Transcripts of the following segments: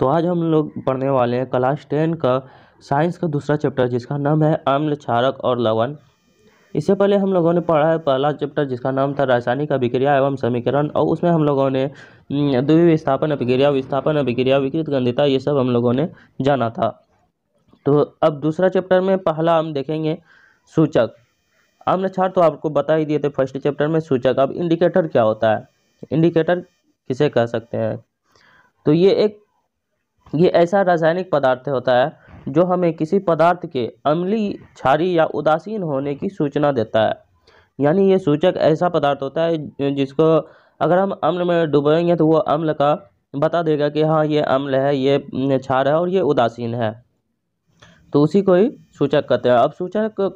तो आज हम लोग पढ़ने वाले हैं क्लास टेन का साइंस का दूसरा चैप्टर जिसका नाम है अम्ल क्षारक और लवण इससे पहले हम लोगों ने पढ़ा है पहला चैप्टर जिसका नाम था रासायनिक अभिक्रिया एवं समीकरण और उसमें हम लोगों ने द्वी विस्थापन अभिक्रिया विस्थापन अभिक्रिया विकृत गंधिता ये सब हम लोगों ने जाना था तो अब दूसरा चैप्टर में पहला हम देखेंगे सूचक अम्ल क्षार तो आपको बता ही दिए थे फर्स्ट चैप्टर में सूचक अब इंडिकेटर क्या होता है इंडिकेटर किसे कह सकते हैं तो ये एक ये ऐसा रासायनिक पदार्थ होता है जो हमें किसी पदार्थ के अम्ली छारी या उदासीन होने की सूचना देता है यानी ये सूचक ऐसा पदार्थ होता है जिसको अगर हम अम्ल में डूबेंगे तो वो अम्ल का बता देगा कि हाँ ये अम्ल है ये छार है और ये उदासीन है तो उसी को ही सूचक कहते हैं अब सूचक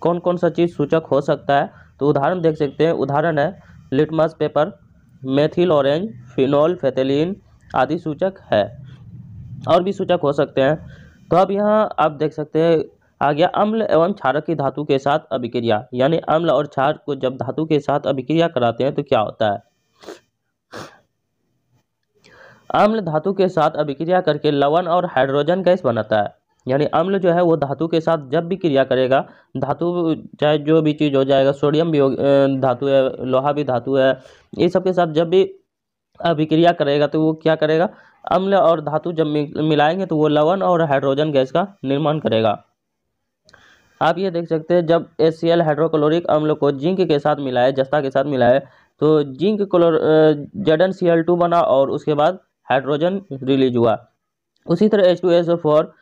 कौन कौन सा चीज़ सूचक हो सकता है तो उदाहरण देख सकते हैं उदाहरण है litmus paper methyl orange phenolphthalein आदि सूचक है और भी सूचक हो सकते हैं तो अब यहाँ आप देख सकते हैं आ गया अम्ल एवं क्षारक की धातु के साथ अभिक्रिया यानी अम्ल और क्षार को जब धातु के साथ अभिक्रिया कराते हैं तो क्या होता है अम्ल धातु के साथ अभिक्रिया करके लवण और हाइड्रोजन गैस बनाता है यानी अम्ल जो है वो धातु के साथ जब भी क्रिया करेगा धातु चाहे जो भी चीज़ हो जाएगा सोडियम भी धातु है लोहा भी धातु है ये सब के साथ जब भी अभिक्रिया करेगा तो वो क्या करेगा अम्ल और धातु जब मिलाएंगे तो वो लवण और हाइड्रोजन गैस का निर्माण करेगा आप ये देख सकते हैं जब एस सी एल हाइड्रोक्लोरिक अम्ल को जिंक के साथ मिलाए जस्ता के साथ मिलाए तो जिंक क्लोर Z N C L two बना और उसके बाद हाइड्रोजन रिलीज हुआ उसी तरह H two S O four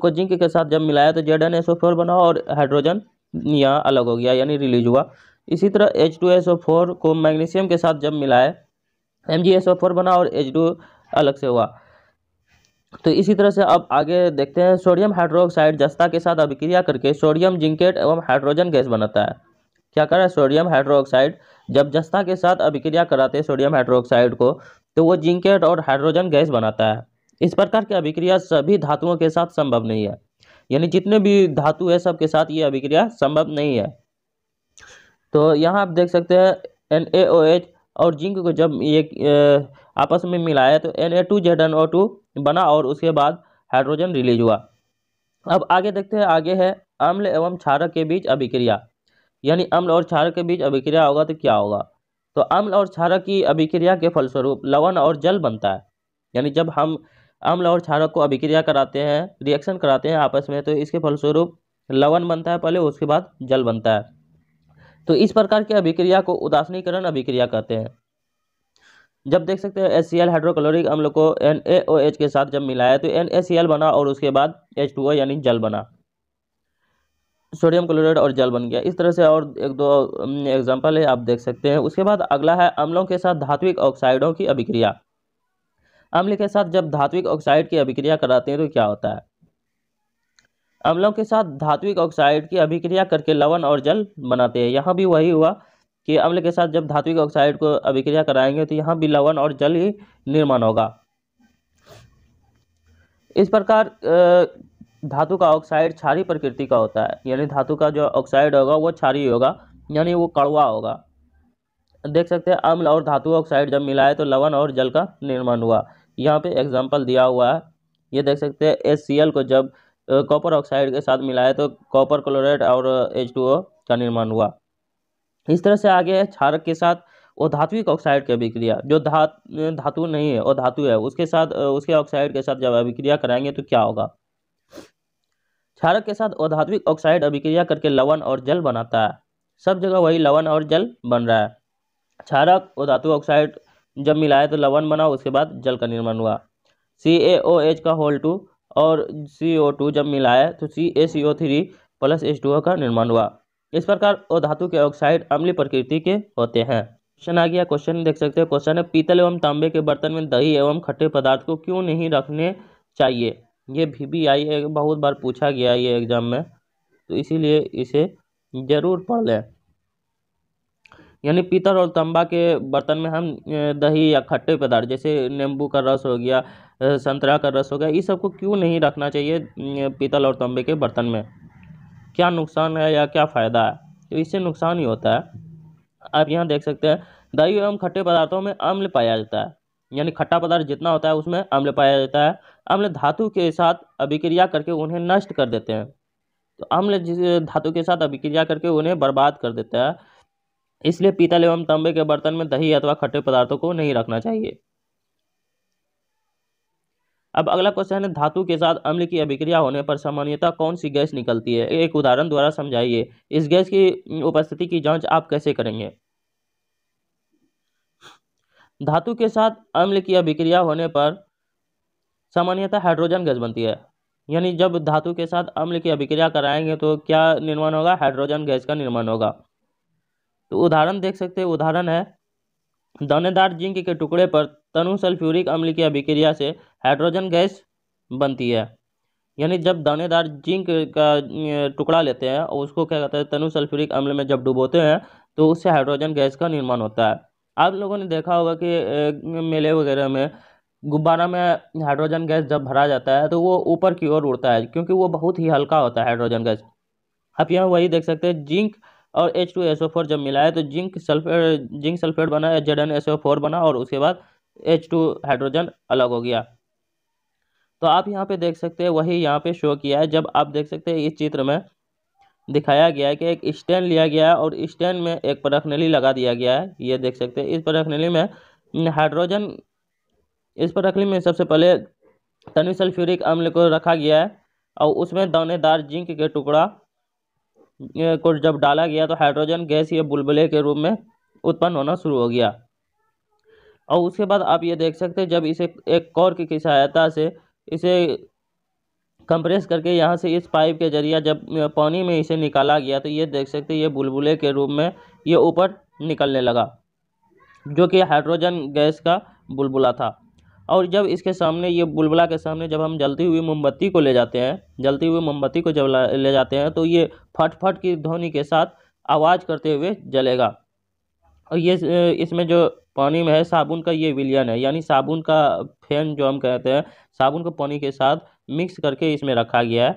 को जिंक के साथ जब मिलाया तो Z N S O four बना और हाइड्रोजन यहाँ अलग हो गया यानी रिलीज हुआ इसी तरह H two S O four को मैग्नीशियम के साथ जब मिलाए M G S O four बना और एच टू अलग से हुआ तो इसी तरह से अब आगे देखते हैं सोडियम हाइड्रोक्साइड जस्ता के साथ अभिक्रिया करके सोडियम जिंकेट एवं हाइड्रोजन गैस बनाता है क्या कर रहा है सोडियम हाइड्रोक्साइड जब जस्ता के साथ अभिक्रिया कराते हैं सोडियम हाइड्रोक्साइड को तो वो जिंकेट और हाइड्रोजन गैस बनाता है इस प्रकार की अभिक्रिया सभी धातुओं के साथ संभव नहीं है यानी जितने भी धातु है सबके साथ ये अभिक्रिया संभव नहीं है तो यहाँ आप देख सकते हैं एन ए ओ एच और जिंक को जब ये आपस में मिलाया तो N A two Z N O two बना और उसके बाद हाइड्रोजन रिलीज हुआ अब आगे देखते हैं आगे है अम्ल एवं क्षारक के बीच अभिक्रिया यानी अम्ल और क्षारक के बीच अभिक्रिया होगा तो क्या होगा तो अम्ल और क्षारक की अभिक्रिया के फलस्वरूप लवण और जल बनता है यानी जब हम अम्ल और क्षारक को अभिक्रिया कराते हैं रिएक्शन कराते हैं आपस में तो इसके फलस्वरूप लवण बनता है पहले उसके बाद जल बनता है तो इस प्रकार की अभिक्रिया को उदासनीकरण अभिक्रिया कहते हैं जब देख सकते हैं एस सी एल हाइड्रोक्लोरिक अम्ल को एन ए ओ एच के साथ जब मिलाया तो एन ए सी एल बना और उसके बाद एच टू ओ यानी जल बना सोडियम क्लोराइड और जल बन गया इस तरह से और एक दो एग्जाम्पल है आप देख सकते हैं उसके बाद अगला है अम्लों के साथ धात्विक ऑक्साइडों की अभिक्रिया अम्ल के साथ जब धात्विक ऑक्साइड की अभिक्रिया कराते हैं तो क्या होता है अम्लों के साथ धात्विक ऑक्साइड की अभिक्रिया करके लवण और जल बनाते हैं यहाँ भी वही हुआ कि अम्ल के साथ जब धात्विक ऑक्साइड को अभिक्रिया कराएंगे तो यहाँ भी लवण और जल ही निर्माण होगा इस प्रकार धातु का ऑक्साइड क्षारी प्रकृति का होता है यानी धातु का जो ऑक्साइड होगा वो क्षारी होगा यानी वो कड़वा होगा देख सकते हैं अम्ल और धातु ऑक्साइड जब मिलाए तो लवण और जल का निर्माण हुआ यहाँ पे एग्जाम्पल दिया हुआ है ये देख सकते हैं एस को जब कॉपर ऑक्साइड के साथ मिलाया तो कॉपर क्लोराइड और एच का निर्माण हुआ इस तरह से आगे है क्षारक के साथ वो धात्विक ऑक्साइड की अभिक्रिया जो धात धातु नहीं है और धातु है उसके साथ उसके ऑक्साइड के साथ जब अभिक्रिया कराएंगे तो क्या होगा क्षारक के साथ औधात्विक ऑक्साइड अभिक्रिया करके लवण और जल बनाता है सब जगह वही लवण और जल बन रहा है क्षारक और धातु ऑक्साइड जब मिलाया तो लवण बना उसके बाद जल का निर्माण हुआ सी ए ओ एच का होल टू और सी ओ टू जब मिलाया तो C A C O three plus H two O का निर्माण हुआ इस प्रकार वो धातु के ऑक्साइड अम्ली प्रकृति के होते हैं क्वेश्चन आ गया क्वेश्चन देख सकते हैं क्वेश्चन है पीतल एवं तांबे के बर्तन में दही एवं खट्टे पदार्थ को क्यों नहीं रखने चाहिए ये भी भी आई बहुत बार पूछा गया ये एग्जाम में तो इसीलिए इसे ज़रूर पढ़ लें यानी पीतल और तंबा के बर्तन में हम दही या खट्टे पदार्थ जैसे नींबू का रस हो गया संतरा का रस हो गया इस सबको क्यों नहीं रखना चाहिए पीतल और तंबे के बर्तन में क्या नुकसान है या क्या फ़ायदा है तो इससे नुकसान ही होता है आप यहाँ देख सकते हैं दही एवं खट्टे पदार्थों में अम्ल पाया जाता है यानी खट्टा पदार्थ जितना होता है उसमें अम्ल पाया जाता है अम्ल धातु के साथ अभिक्रिया करके उन्हें नष्ट कर देते हैं तो अम्ल जिस धातु के साथ अभिक्रिया करके उन्हें बर्बाद कर देता है इसलिए पीतल एवं तांबे के बर्तन में दही अथवा खट्टे पदार्थों को नहीं रखना चाहिए अब अगला क्वेश्चन है धातु के साथ अम्ल की अभिक्रिया होने पर सामान्यता कौन सी गैस निकलती है एक उदाहरण द्वारा समझाइए इस गैस की उपस्थिति की जांच आप कैसे करेंगे धातु के साथ अम्ल की अभिक्रिया होने पर सामान्यता हाइड्रोजन गैस बनती है यानी जब धातु के साथ अम्ल की अभिक्रिया कराएंगे तो क्या निर्माण होगा हाइड्रोजन गैस का निर्माण होगा तो उदाहरण देख सकते हैं उदाहरण है दानेदार जिंक के टुकड़े पर तनु सल्फ्यूरिक अम्ल की अभिक्रिया से हाइड्रोजन गैस बनती है यानी जब दानेदार जिंक का टुकड़ा लेते हैं और उसको क्या कहते हैं तनु सल्फ्यूरिक अम्ल में जब डुबोते हैं तो उससे हाइड्रोजन गैस का निर्माण होता है आप लोगों ने देखा होगा कि मेले वगैरह में गुब्बारा में हाइड्रोजन गैस जब भरा जाता है तो वो ऊपर की ओर उड़ता है क्योंकि वो बहुत ही हल्का होता है हाइड्रोजन गैस आप यहाँ वही देख सकते हैं जिंक और H two S O four जब मिलाया तो जिंक सल्फेट जिंक सल्फेट बना Z N S O four बना और उसके बाद एच टू हाइड्रोजन अलग हो गया तो आप यहाँ पे देख सकते हैं वही यहाँ पे शो किया है जब आप देख सकते हैं इस चित्र में दिखाया गया है कि एक स्टैंड लिया गया है और स्टैंड में एक परखनली लगा दिया गया है ये देख सकते हैं इस परखनली में हाइड्रोजन इस परखली में सबसे पहले सल्फ्यूरिक अम्ल को रखा गया है और उसमें दानेदार जिंक के टुकड़ा को जब डाला गया तो हाइड्रोजन गैस ये बुलबुले के रूप में उत्पन्न होना शुरू हो गया और उसके बाद आप ये देख सकते हैं जब इसे एक कॉर्क की सहायता से इसे कंप्रेस करके यहाँ से इस पाइप के जरिए जब पानी में इसे निकाला गया तो ये देख सकते हैं ये बुलबुले के रूप में ये ऊपर निकलने लगा जो कि हाइड्रोजन गैस का बुलबुला था और जब इसके सामने ये बुलबुला के सामने जब हम जलती हुई मोमबत्ती को ले जाते हैं जलती हुई मोमबत्ती को जब ले जाते हैं तो ये फट फट की ध्वनि के साथ आवाज़ करते हुए जलेगा और ये इसमें जो पानी में है साबुन का ये विलियन है यानी साबुन का फैन जो हम कहते हैं साबुन को पानी के साथ मिक्स करके इसमें रखा गया है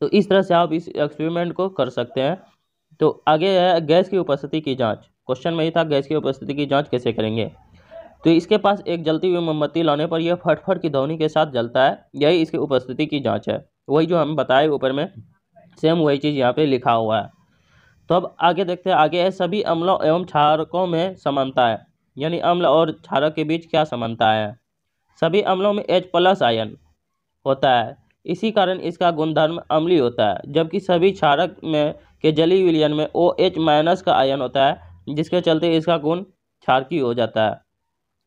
तो इस तरह से आप इस एक्सपेरिमेंट को कर सकते हैं तो आगे है गैस की उपस्थिति की जांच क्वेश्चन में ही था गैस की उपस्थिति की जांच कैसे करेंगे तो इसके पास एक जलती हुई मोमबत्ती लाने पर यह फटफट की ध्वनि के साथ जलता है यही इसकी उपस्थिति की जाँच है वही जो हम बताए ऊपर में सेम वही चीज़ यहाँ पर लिखा हुआ है तो अब आगे देखते हैं आगे है सभी अम्लों एवं क्षारकों में समानता है यानी अम्ल और क्षारक के बीच क्या समानता है सभी अम्लों में एच प्लस आयन होता है इसी कारण इसका गुणधर्म अम्ली होता है जबकि सभी क्षारक में के जली विलियन में ओ एच माइनस का आयन होता है जिसके चलते इसका गुण क्षारकी हो जाता है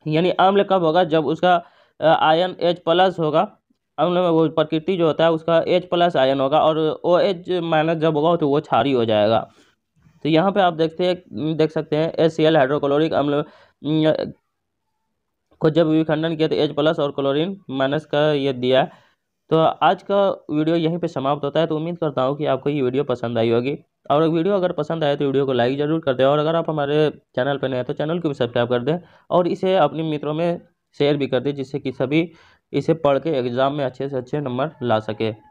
यानी अम्ल कब होगा जब उसका आयन एच प्लस होगा अम्ल में वो प्रकृति जो होता है उसका एच प्लस आयन होगा और ओ एच माइनस जब होगा तो वो छारी हो जाएगा तो यहाँ पे आप देखते हैं देख सकते हैं एच सी एल हाइड्रोक्लोरिक अम्ल को जब विखंडन किया तो एच प्लस और क्लोरीन माइनस का ये दिया तो आज का वीडियो यहीं पे समाप्त होता है तो उम्मीद करता हूँ कि आपको ये वीडियो पसंद आई होगी और वीडियो अगर पसंद आए तो वीडियो को लाइक ज़रूर कर दें और अगर आप हमारे चैनल पर नए हैं तो चैनल को भी सब्सक्राइब कर दें और इसे अपने मित्रों में शेयर भी कर दें जिससे कि सभी इसे पढ़ के एग्ज़ाम में अच्छे से अच्छे नंबर ला सके